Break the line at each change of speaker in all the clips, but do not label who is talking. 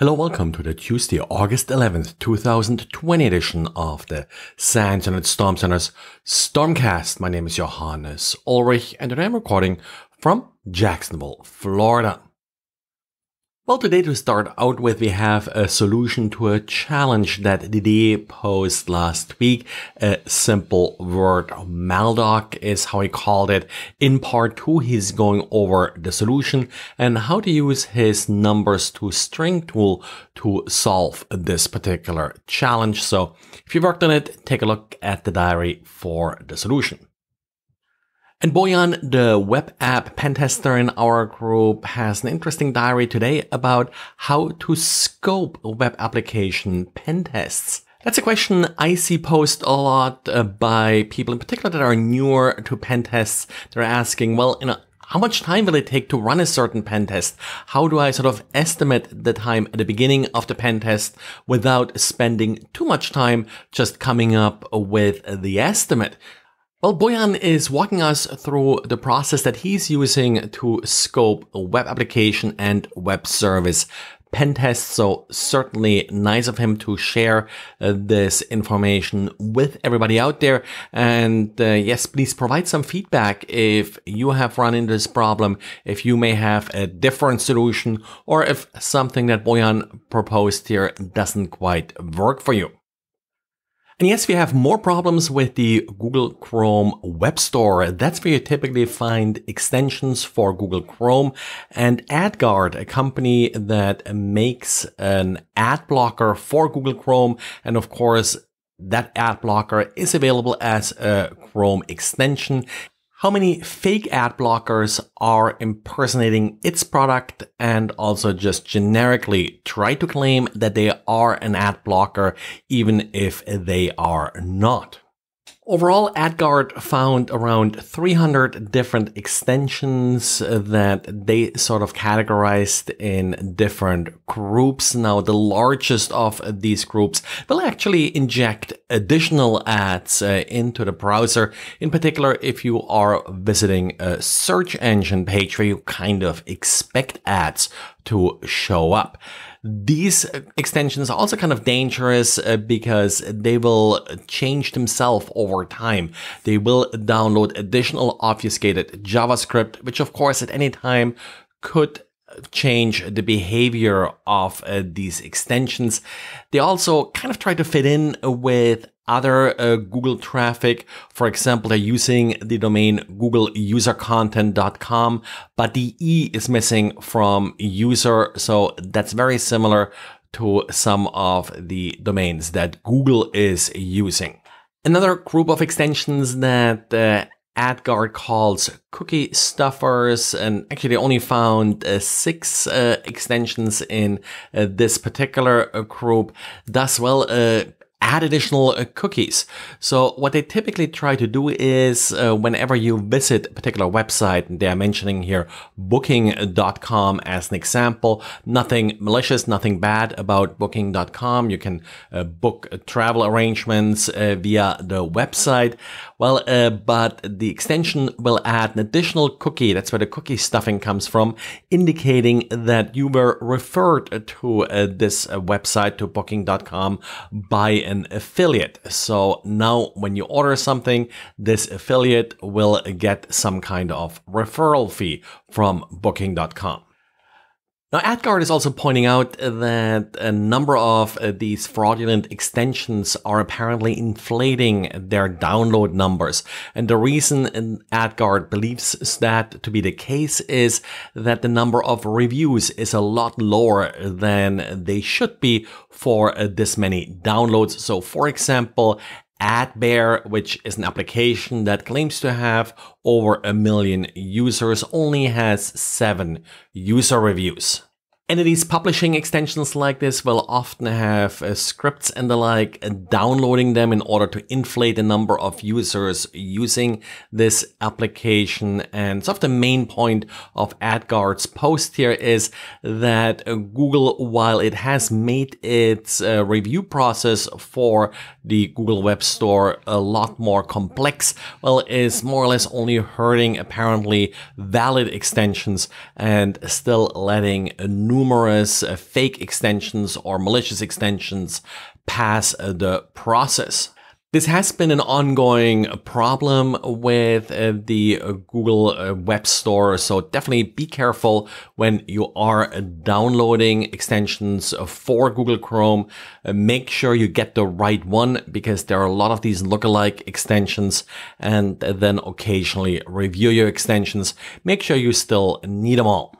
Hello, welcome to the Tuesday, August 11th, 2020 edition of the Sands and Storm Center's Stormcast. My name is Johannes Ulrich and I'm recording from Jacksonville, Florida. Well, today to start out with, we have a solution to a challenge that Didier posed last week. A simple word maldoc is how he called it. In part two, he's going over the solution and how to use his numbers to string tool to solve this particular challenge. So if you worked on it, take a look at the diary for the solution. And Boyan, the web app pentester in our group, has an interesting diary today about how to scope web application pentests. That's a question I see posed a lot uh, by people in particular that are newer to pen tests. They're asking, well, you know, how much time will it take to run a certain pen test? How do I sort of estimate the time at the beginning of the pen test without spending too much time just coming up with the estimate? Well, Boyan is walking us through the process that he's using to scope a web application and web service pen test. So certainly nice of him to share uh, this information with everybody out there. And uh, yes, please provide some feedback if you have run into this problem, if you may have a different solution, or if something that Boyan proposed here doesn't quite work for you. And yes, we have more problems with the Google Chrome Web Store. That's where you typically find extensions for Google Chrome. And AdGuard, a company that makes an ad blocker for Google Chrome. And of course, that ad blocker is available as a Chrome extension how many fake ad blockers are impersonating its product and also just generically try to claim that they are an ad blocker, even if they are not. Overall, AdGuard found around 300 different extensions that they sort of categorized in different groups. Now, the largest of these groups will actually inject additional ads uh, into the browser. In particular, if you are visiting a search engine page where you kind of expect ads to show up. These extensions are also kind of dangerous uh, because they will change themselves over time. They will download additional obfuscated JavaScript, which of course at any time could change the behavior of uh, these extensions. They also kind of try to fit in with other uh, Google traffic. For example, they're using the domain googleusercontent.com, but the E is missing from user. So that's very similar to some of the domains that Google is using. Another group of extensions that uh, AdGuard calls cookie stuffers, and actually only found uh, six uh, extensions in uh, this particular uh, group. Does well uh, add additional uh, cookies. So what they typically try to do is uh, whenever you visit a particular website, they are mentioning here booking.com as an example, nothing malicious, nothing bad about booking.com. You can uh, book uh, travel arrangements uh, via the website. Well, but the extension will add an additional cookie. That's where the cookie stuffing comes from, indicating that you were referred to this website, to booking.com by an affiliate. So now when you order something, this affiliate will get some kind of referral fee from booking.com. Now, AdGuard is also pointing out that a number of uh, these fraudulent extensions are apparently inflating their download numbers. And the reason uh, AdGuard believes that to be the case is that the number of reviews is a lot lower than they should be for uh, this many downloads. So, for example, AdBear, which is an application that claims to have over a million users, only has seven user reviews. Entities publishing extensions like this will often have uh, scripts and the like, uh, downloading them in order to inflate the number of users using this application. And sort of the main point of AdGuard's post here is that uh, Google, while it has made its uh, review process for the Google Web Store a lot more complex, well, is more or less only hurting apparently valid extensions and still letting uh, new numerous uh, fake extensions or malicious extensions pass uh, the process. This has been an ongoing uh, problem with uh, the uh, Google uh, Web Store, so definitely be careful when you are uh, downloading extensions uh, for Google Chrome. Make sure you get the right one because there are a lot of these lookalike extensions and then occasionally review your extensions. Make sure you still need them all.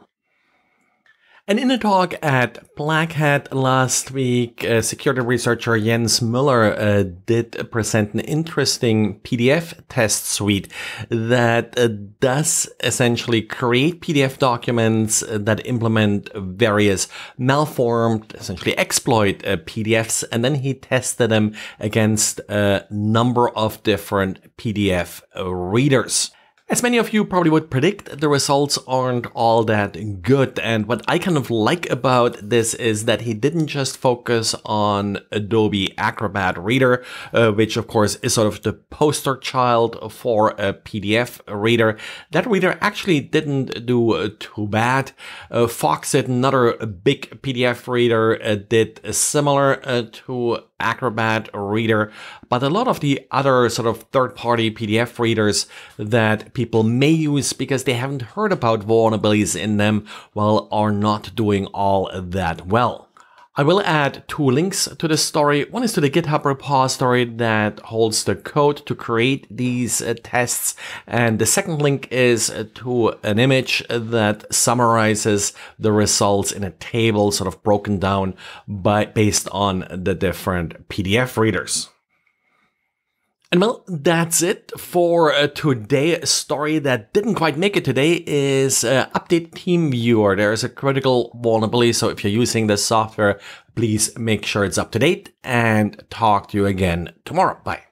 And in a talk at Black Hat last week, uh, security researcher Jens Müller uh, did present an interesting PDF test suite that uh, does essentially create PDF documents that implement various malformed, essentially exploit uh, PDFs. And then he tested them against a number of different PDF uh, readers. As many of you probably would predict, the results aren't all that good. And what I kind of like about this is that he didn't just focus on Adobe Acrobat Reader, uh, which of course is sort of the poster child for a PDF reader. That reader actually didn't do uh, too bad. Uh, Foxit, another big PDF reader, uh, did similar uh, to Acrobat reader, but a lot of the other sort of third-party PDF readers that people may use because they haven't heard about vulnerabilities in them, well, are not doing all that well. I will add two links to this story. One is to the GitHub repository that holds the code to create these uh, tests. And the second link is uh, to an image that summarizes the results in a table sort of broken down by based on the different PDF readers. And well, that's it for uh, today. A story that didn't quite make it today is uh, Update Team Viewer. There is a critical vulnerability, so if you're using this software, please make sure it's up to date and talk to you again tomorrow. Bye.